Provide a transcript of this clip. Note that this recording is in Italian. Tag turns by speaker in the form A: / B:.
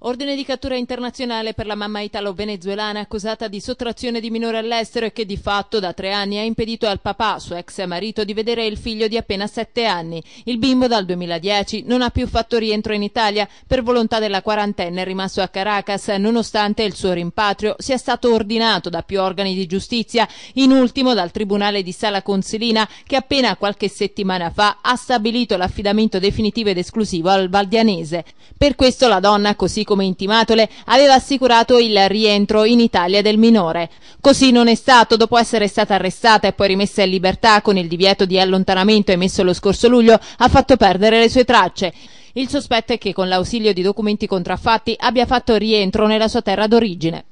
A: Ordine di cattura internazionale per la mamma italo-venezuelana accusata di sottrazione di minore all'estero e che di fatto da tre anni ha impedito al papà, suo ex marito, di vedere il figlio di appena sette anni. Il bimbo dal 2010 non ha più fatto rientro in Italia per volontà della quarantenne è rimasto a Caracas, nonostante il suo rimpatrio sia stato ordinato da più organi di giustizia, in ultimo dal Tribunale di Sala Consilina che appena qualche settimana fa ha stabilito l'affidamento definitivo ed esclusivo al Valdianese. Per questo la donna, così come intimatole, aveva assicurato il rientro in Italia del minore. Così non è stato dopo essere stata arrestata e poi rimessa in libertà con il divieto di allontanamento emesso lo scorso luglio, ha fatto perdere le sue tracce. Il sospetto è che con l'ausilio di documenti contraffatti abbia fatto rientro nella sua terra d'origine.